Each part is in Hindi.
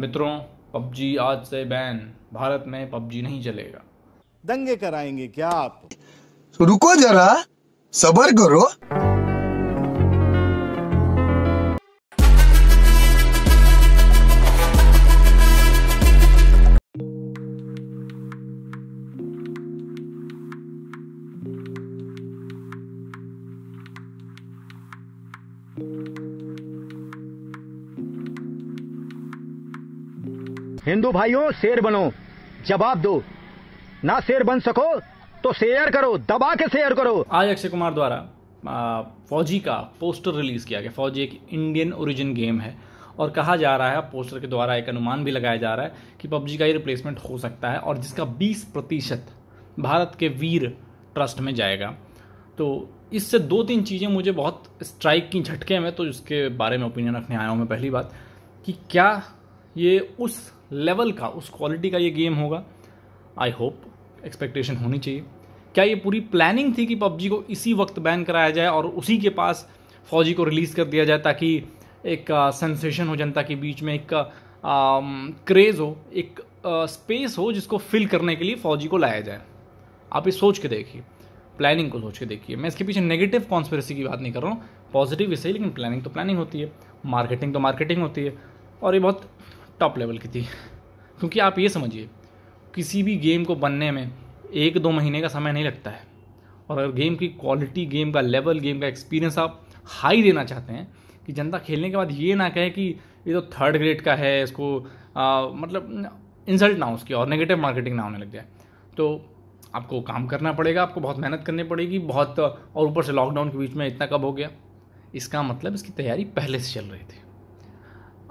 मित्रों पबजी आज से बैन भारत में पबजी नहीं चलेगा दंगे कराएंगे क्या आप तो रुको जरा सबर करो thank you हिंदू भाइयों शेर बनो जवाब दो ना शेर बन सको तो शेयर करो दबा के शेयर करो आज अक्षय कुमार द्वारा फौजी का पोस्टर रिलीज किया गया फौजी एक इंडियन ओरिजिन गेम है और कहा जा रहा है पोस्टर के द्वारा एक अनुमान भी लगाया जा रहा है कि पबजी का ही रिप्लेसमेंट हो सकता है और जिसका 20 प्रतिशत भारत के वीर ट्रस्ट में जाएगा तो इससे दो तीन चीज़ें मुझे बहुत स्ट्राइक की झटके में तो इसके बारे में ओपिनियन रखने आया हूँ मैं पहली बात कि क्या ये उस लेवल का उस क्वालिटी का ये गेम होगा आई होप एक्सपेक्टेशन होनी चाहिए क्या ये पूरी प्लानिंग थी कि पबजी को इसी वक्त बैन कराया जाए और उसी के पास फौजी को रिलीज़ कर दिया जाए ताकि एक सेंसेशन हो जनता के बीच में एक क्रेज़ हो एक स्पेस हो जिसको फिल करने के लिए फौजी को लाया जाए आप ये सोच के देखिए प्लानिंग को सोच के देखिए मैं इसके पीछे नेगेटिव कॉन्स्परेसी की बात नहीं कर रहा हूँ पॉजिटिव इसे लेकिन प्लानिंग तो प्लानिंग होती है मार्केटिंग तो मार्केटिंग होती है और ये बहुत टॉप लेवल की थी क्योंकि आप ये समझिए किसी भी गेम को बनने में एक दो महीने का समय नहीं लगता है और अगर गेम की क्वालिटी गेम का लेवल गेम का एक्सपीरियंस आप हाई देना चाहते हैं कि जनता खेलने के बाद ये ना कहे कि ये तो थर्ड ग्रेड का है इसको आ, मतलब इंसल्ट ना हो उसकी और नेगेटिव मार्केटिंग ना होने लग जाए तो आपको काम करना पड़ेगा आपको बहुत मेहनत करनी पड़ेगी बहुत और ऊपर से लॉकडाउन के बीच में इतना कब हो गया इसका मतलब इसकी तैयारी पहले से चल रही थी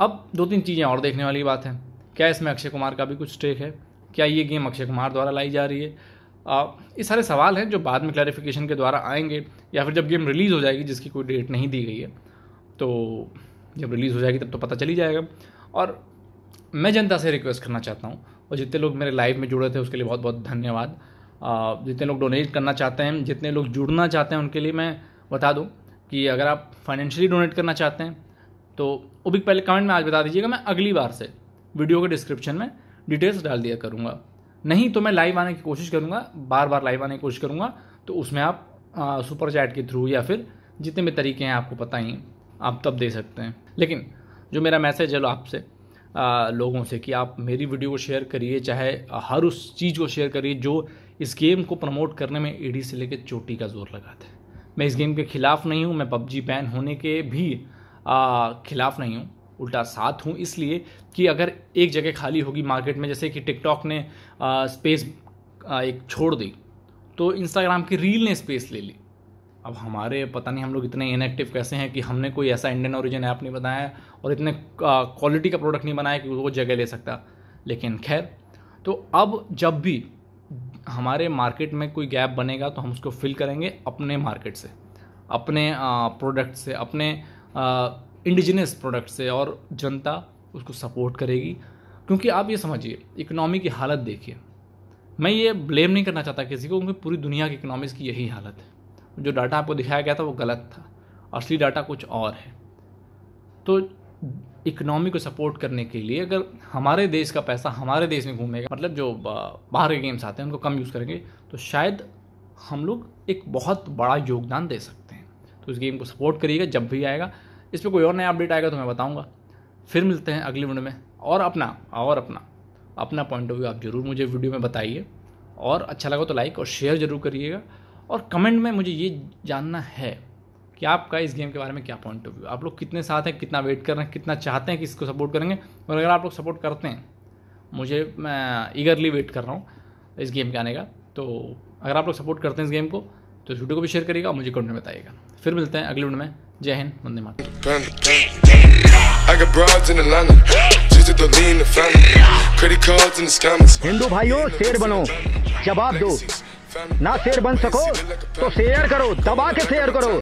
अब दो तीन चीज़ें और देखने वाली बात है क्या इसमें अक्षय कुमार का भी कुछ स्टेक है क्या ये गेम अक्षय कुमार द्वारा लाई जा रही है आ, ये सारे सवाल हैं जो बाद में क्लैरिफिकेशन के द्वारा आएंगे या फिर जब गेम रिलीज़ हो जाएगी जिसकी कोई डेट नहीं दी गई है तो जब रिलीज़ हो जाएगी तब तो पता चली जाएगा और मैं जनता से रिक्वेस्ट करना चाहता हूँ और जितने लोग मेरे लाइव में जुड़े थे उसके लिए बहुत बहुत धन्यवाद जितने लोग डोनेट करना चाहते हैं जितने लोग जुड़ना चाहते हैं उनके लिए मैं बता दूँ कि अगर आप फाइनेंशियली डोनेट करना चाहते हैं तो वो भी पहले कमेंट में आज बता दीजिएगा मैं अगली बार से वीडियो के डिस्क्रिप्शन में डिटेल्स डाल दिया करूँगा नहीं तो मैं लाइव आने की कोशिश करूँगा बार बार लाइव आने की कोशिश करूँगा तो उसमें आप सुपर चैट के थ्रू या फिर जितने भी तरीके हैं आपको पता ही आप तब दे सकते हैं लेकिन जो मेरा मैसेज है आपसे लोगों से कि आप मेरी वीडियो को शेयर करिए चाहे हर उस चीज़ को शेयर करिए जो इस गेम को प्रमोट करने में ईडी से लेकर चोटी का जोर लगाते हैं मैं इस गेम के खिलाफ नहीं हूँ मैं पबजी बैन होने के भी खिलाफ नहीं हूँ उल्टा साथ हूँ इसलिए कि अगर एक जगह खाली होगी मार्केट में जैसे कि टिकटॉक ने आ, स्पेस आ, एक छोड़ दी तो इंस्टाग्राम की रील ने स्पेस ले ली अब हमारे पता नहीं हम लोग इतने इनएक्टिव कैसे हैं कि हमने कोई ऐसा इंडियन ओरिजिन ऐप नहीं बनाया और इतने क्वालिटी का प्रोडक्ट नहीं बनाया कि वो जगह ले सकता लेकिन खैर तो अब जब भी हमारे मार्केट में कोई गैप बनेगा तो हम उसको फिल करेंगे अपने मार्केट से अपने प्रोडक्ट से अपने इंडिजिनियस प्रोडक्ट से और जनता उसको सपोर्ट करेगी क्योंकि आप ये समझिए इकनॉमी की हालत देखिए मैं ये ब्लेम नहीं करना चाहता किसी को क्योंकि पूरी दुनिया की इकोनॉमीज की यही हालत है जो डाटा आपको दिखाया गया था वो गलत था असली डाटा कुछ और है तो इकनॉमी को सपोर्ट करने के लिए अगर हमारे देश का पैसा हमारे देश में घूमेगा मतलब जो बाहर के गेम्स आते हैं उनको कम यूज़ करेंगे तो शायद हम लोग एक बहुत बड़ा योगदान दे सकते उस गेम को सपोर्ट करिएगा जब भी आएगा इस पर कोई और नया अपडेट आएगा तो मैं बताऊँगा फिर मिलते हैं अगली वीडियो में और अपना और अपना अपना पॉइंट ऑफ व्यू आप ज़रूर मुझे वीडियो में बताइए और अच्छा लगा तो लाइक और शेयर ज़रूर करिएगा और कमेंट में मुझे ये जानना है कि आपका इस गेम के बारे में क्या पॉइंट ऑफ व्यू आप लोग कितने साथ हैं कितना वेट कर रहे हैं कितना चाहते हैं कि इसको सपोर्ट करेंगे और अगर आप लोग सपोर्ट करते हैं मुझे मैं ईगरली वेट कर रहा हूँ इस गेम के आने का तो अगर आप लोग सपोर्ट करते हैं इस गेम को तो इस वीडियो को भी शेयर करिएगा मुझे कमेंट में बताइएगा फिर मिलते हैं अगले वीडियो में जय हिंद वंदे मातरम हिंदू भाइयों शेर बनो जवाब दो ना शेर बन सको तो शेयर करो दबा के शेयर करो